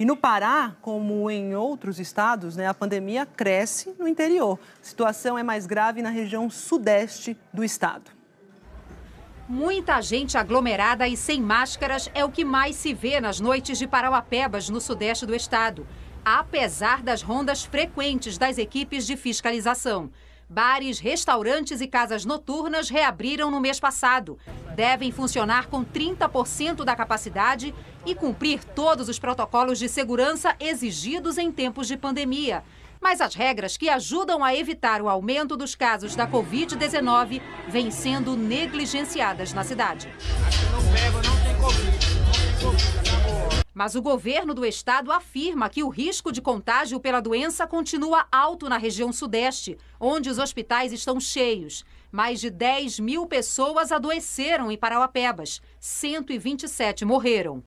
E no Pará, como em outros estados, né, a pandemia cresce no interior. A situação é mais grave na região sudeste do estado. Muita gente aglomerada e sem máscaras é o que mais se vê nas noites de Parauapebas, no sudeste do estado, apesar das rondas frequentes das equipes de fiscalização. Bares, restaurantes e casas noturnas reabriram no mês passado devem funcionar com 30% da capacidade e cumprir todos os protocolos de segurança exigidos em tempos de pandemia. Mas as regras que ajudam a evitar o aumento dos casos da Covid-19 vêm sendo negligenciadas na cidade. não não tem Covid. Mas o governo do estado afirma que o risco de contágio pela doença continua alto na região sudeste, onde os hospitais estão cheios. Mais de 10 mil pessoas adoeceram em Parauapebas, 127 morreram.